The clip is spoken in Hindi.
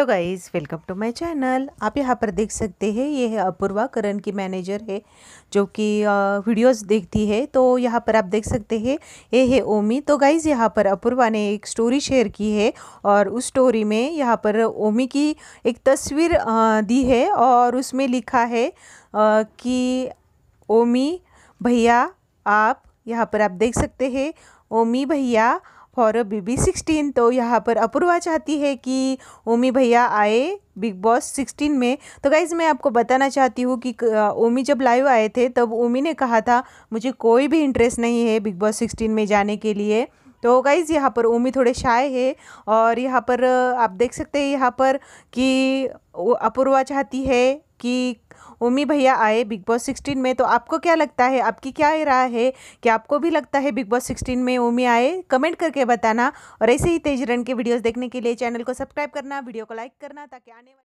तो guys welcome to my channel आप यहाँ पर देख सकते हैं ये है अपूर्वा करण की मैनेजर है जो कि वीडियोस देखती है तो यहाँ पर आप देख सकते हैं ये है ओमी तो गाइज़ यहाँ पर अपूर्वा ने एक स्टोरी शेयर की है और उस स्टोरी में यहाँ पर ओमी की एक तस्वीर दी है और उसमें लिखा है कि ओमी भैया आप यहाँ पर आप देख सकते हैं ओमी भैया और बीबी सिक्सटीन तो यहाँ पर अपूर्वा चाहती है कि ओमी भैया आए बिग बॉस सिक्सटीन में तो गाइज़ मैं आपको बताना चाहती हूँ कि ओमी जब लाइव आए थे तब ओमी ने कहा था मुझे कोई भी इंटरेस्ट नहीं है बिग बॉस सिक्सटीन में जाने के लिए तो गाइज़ यहाँ पर ओमी थोड़े शाये है और यहाँ पर आप देख सकते हैं यहाँ पर कि अपूर्वा चाहती है कि ओमी भैया आए बिग बॉस सिक्सटीन में तो आपको क्या लगता है आपकी क्या राय है कि आपको भी लगता है बिग बॉस सिक्सटीन में ओमी आए कमेंट करके बताना और ऐसे ही तेज रन के वीडियोज़ देखने के लिए चैनल को सब्सक्राइब करना वीडियो को लाइक करना ताकि आने